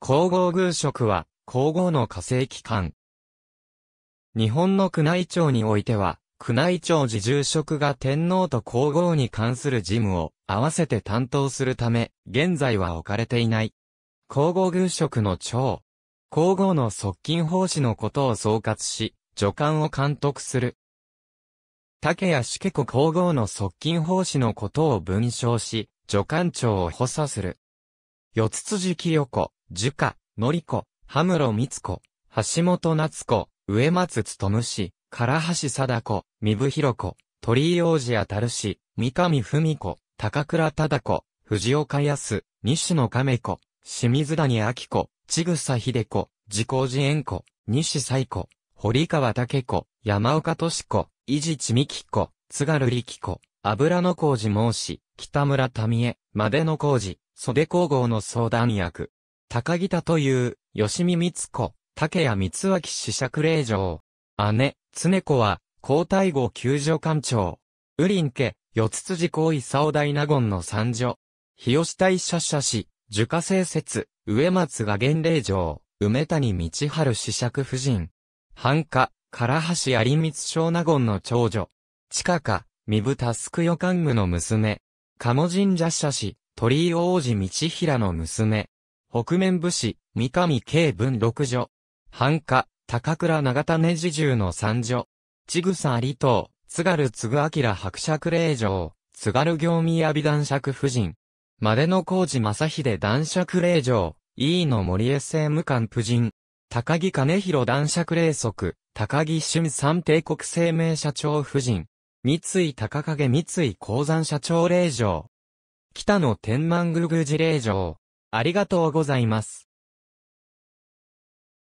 皇后宮職は、皇后の火星機関。日本の宮内庁においては、宮内庁侍従職が天皇と皇后に関する事務を合わせて担当するため、現在は置かれていない。皇后宮職の長。皇后の側近奉仕のことを総括し、助官を監督する。竹谷四家子皇后の側近奉仕のことを文章し、助官長を補佐する。四つ辻清子、樹花、のり子、羽室光子、橋本夏子、上松勤氏、唐橋貞子、三部博子、鳥居王子あたる氏、三上文子、高倉忠子、藤岡康、西野亀子、清水谷明子、千草秀子、自公寺縁子、西西子、堀川武子、山岡敏子、伊地千美紀子、津軽力子、油野浩二孟子、北村民江、までの浩二、袖工后の相談役。高木田という、吉見光子、竹谷光脇子爵令嬢。姉、常子は、皇太后救助官長。ウリン家、四つ辻公伊佐大納言の三女。日吉大社社氏、樹家生説、上松が元霊城、梅谷道春子爵夫人。繁華、唐橋有光小納言の長女。近下、三豚タスク予官務の娘。鴨神社社氏、鳥居王子道平の娘。北面武士、三上慶文六女。繁華、高倉長田根侍従の三女。千草さ有藤、津軽津明伯爵令嬢、津軽行宮美男爵夫人。までの工事正秀男爵令嬢、飯野森江政務官夫人。高木兼弘男爵令則、高木俊三帝国生命社長夫人。三井高影三井鉱山社長令嬢。北野天満宮宮寺霊場。ありがとうございます。